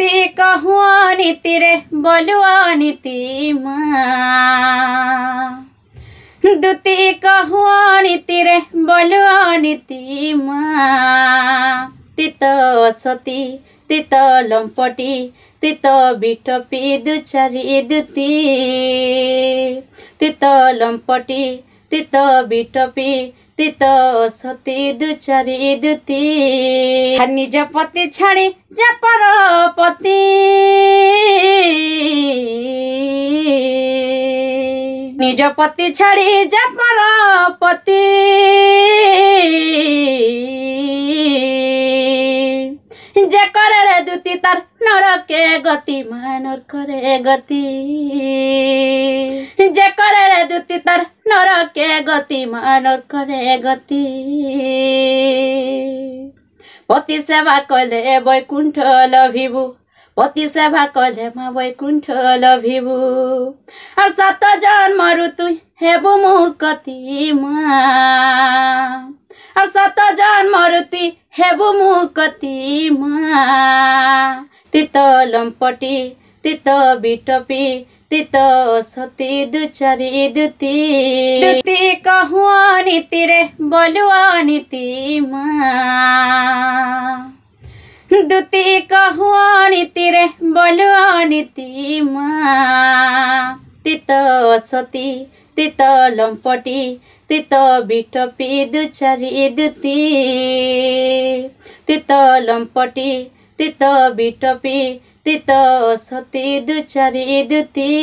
নীতি কহুয়া নীতি রে বলুয়া নীতি মা দুতি কহুয়া নীতি রে বলুয়া নীতি মা তিত সতী তিত লম্পটি তিত বিটপি দুচারি দুতি তিত লম্পটি তিত বিটপি তিত সতী দুচারি দুতি নিজ পতি ছাড়ি যাপর পতি নিজ পতি ছাড়ি যাপর পতি যে করে রে দুতি তার নরকে গতি মা নরকরে গতি যে করে রে দুতি তার নরকে গতি মানর করে গতি পতি সেবা কলে বৈকুণ্ঠ লভিবু পতি সেবা কলে মা বৈকুণ্ঠ লভিবু আর সাত জন্ম তুই হেবু মুকতি মা আর সাত জন্ম তুই হেবু মুকতি মা তিত লম্পটি तित बी तित तितो सती दुचरी दुति दुति नीति रे दुति नीति मा तित सती तित लम्पटी तित बिटपी दुचारी दुति तित लम्पटी তিত বিটপি তিত সতী দুচারি দুতি